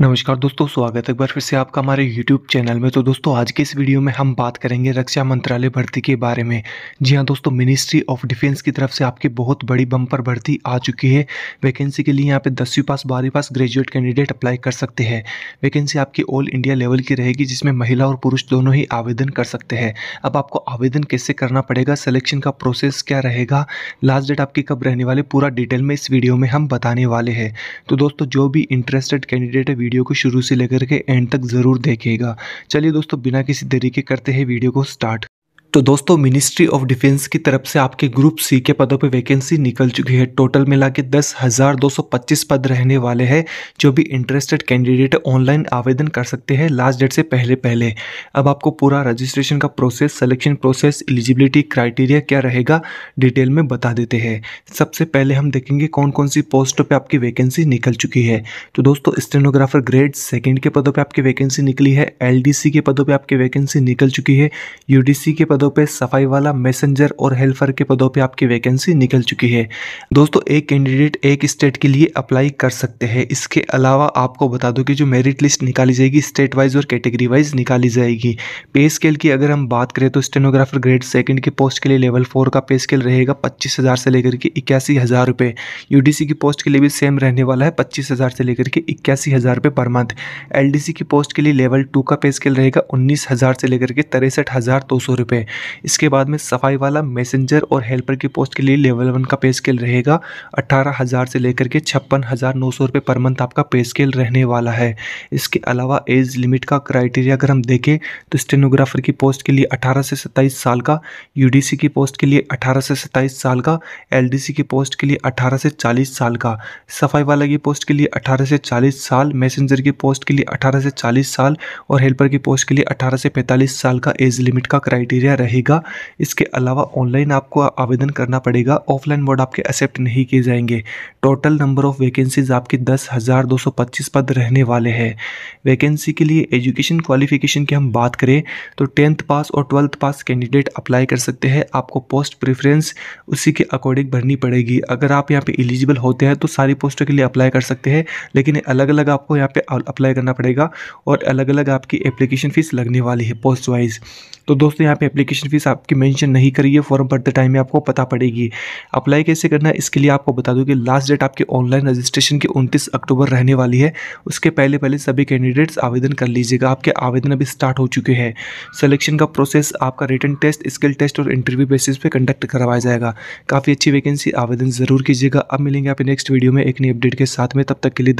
नमस्कार दोस्तों स्वागत है एक बार फिर से आपका हमारे YouTube चैनल में तो दोस्तों आज के इस वीडियो में हम बात करेंगे रक्षा मंत्रालय भर्ती के बारे में जी हाँ दोस्तों मिनिस्ट्री ऑफ डिफेंस की तरफ से आपकी बहुत बड़ी बम्पर भर्ती आ चुकी है वैकेंसी के लिए यहाँ पे दसवीं पास बारहवीं पास ग्रेजुएट कैंडिडेट अप्लाई कर सकते हैं वैकेंसी आपकी ऑल इंडिया लेवल की रहेगी जिसमें महिला और पुरुष दोनों ही आवेदन कर सकते हैं अब आपको आवेदन कैसे करना पड़ेगा सलेक्शन का प्रोसेस क्या रहेगा लास्ट डेट आपकी कब रहने वाले पूरा डिटेल में इस वीडियो में हम बताने वाले हैं तो दोस्तों जो भी इंटरेस्टेड कैंडिडेट है वीडियो को शुरू से लेकर के एंड तक ज़रूर देखेगा चलिए दोस्तों बिना किसी तरीके करते हैं वीडियो को स्टार्ट तो दोस्तों मिनिस्ट्री ऑफ डिफेंस की तरफ से आपके ग्रुप सी के पदों पे वैकेंसी निकल चुकी है टोटल मिला के दस हज़ार दो सौ पच्चीस पद रहने वाले हैं जो भी इंटरेस्टेड कैंडिडेट ऑनलाइन आवेदन कर सकते हैं लास्ट डेट से पहले पहले अब आपको पूरा रजिस्ट्रेशन का process selection process eligibility criteria क्या रहेगा डिटेल में बता देते हैं सबसे पहले हम देखेंगे कौन कौन सी पोस्ट पर आपकी वैकेंसी निकल चुकी है तो दोस्तों स्टेनोग्राफर ग्रेड सेकेंड के पदों पर आपकी वैकेंसी निकली है एल के पदों पर आपकी वैकेंसी निकल चुकी है यू के पदों पे सफाई वाला मैसेंजर और हेल्पर के पदों पे आपकी वैकेंसी निकल चुकी है दोस्तों एक कैंडिडेट एक स्टेट के लिए अप्लाई कर सकते हैं इसके अलावा आपको बता दो कि जो मेरिट लिस्ट निकाली जाएगी स्टेट वाइज और कैटेगरी वाइज निकाली जाएगी पे स्केल की अगर हम बात करें तो स्टेनोग्राफर ग्रेड सेकेंड के पोस्ट के लिए लेवल फोर का पे स्केल रहेगा पच्चीस हज़ार से लेकर के इक्यासी हज़ार रुपये की पोस्ट के लिए भी सेम रहने वाला है पच्चीस हज़ार से लेकर के इक्यासी हज़ार रुपये पर मंथ एल की पोस्ट के लिए लेवल टू का पे स्केल रहेगा उन्नीस हज़ार से लेकर के तिरसठ हज़ार दो सौ रुपये इसके बाद में सफाई वाला मैसेंजर और हेल्पर की पोस्ट के लिए लेवल वन का पे स्केल रहेगा अट्ठारह हज़ार से लेकर के छप्पन हज़ार नौ सौ रुपये पर मंथ आपका पे स्केल रहने वाला है इसके अलावा एज लिमिट का क्राइटेरिया अगर हम देखें तो स्टेनोग्राफर की पोस्ट के लिए अठारह से सत्ताईस साल का यू की पोस्ट के लिए अठारह से सत्ताईस साल का एल की पोस्ट के लिए अठारह से चालीस साल का सफाई वाला की पोस्ट के लिए अठारह से चालीस साल मैसेंजर की पोस्ट के लिए अठारह से चालीस साल और हेल्पर की पोस्ट के लिए अठारह से पैंतालीस साल का एज लिमिट का क्राइटेरिया रहेगा इसके अलावा ऑनलाइन आपको आवेदन करना पड़ेगा ऑफलाइन मोड आपके एक्सेप्ट नहीं किए जाएंगे टोटल नंबर ऑफ़ वैकेंसीज आपके दस हज़ार दो सौ पच्चीस पद रहने वाले हैं वैकेंसी के लिए एजुकेशन क्वालिफिकेशन की हम बात करें तो टेंथ पास और ट्वेल्थ पास कैंडिडेट अप्लाई कर सकते हैं आपको पोस्ट प्रेफरेंस उसी के अकॉर्डिंग भरनी पड़ेगी अगर आप यहाँ पे एलिजिबल होते हैं तो सारी पोस्टों के लिए अप्लाई कर सकते हैं लेकिन अलग अलग आपको यहाँ पे अप्लाई करना पड़ेगा और अलग अलग आपकी एप्लीकेशन फ़ीस लगने वाली है पोस्ट वाइज तो दोस्तों यहाँ पे एप्लीकेशन फ़ीस आपकी मेंशन नहीं करी है फॉर्म भरते टाइम में आपको पता पड़ेगी अप्लाई कैसे करना है इसके लिए आपको बता दूं कि लास्ट डेट आपके ऑनलाइन रजिस्ट्रेशन की 29 अक्टूबर रहने वाली है उसके पहले पहले सभी कैंडिडेट्स आवेदन कर लीजिएगा आपके आवेदन अभी स्टार्ट हो चुके हैं सलेक्शन का प्रोसेस आपका रिटर्न टेस्ट स्किल टेस्ट और इंटरव्यू बेसिस पर कंडक्ट करवाया जाएगा काफ़ी अच्छी वैकेंसी आवेदन ज़रूर कीजिएगा अब मिलेंगे आप नेक्स्ट वीडियो में एक नई अपडेट के साथ में तब तक के लिए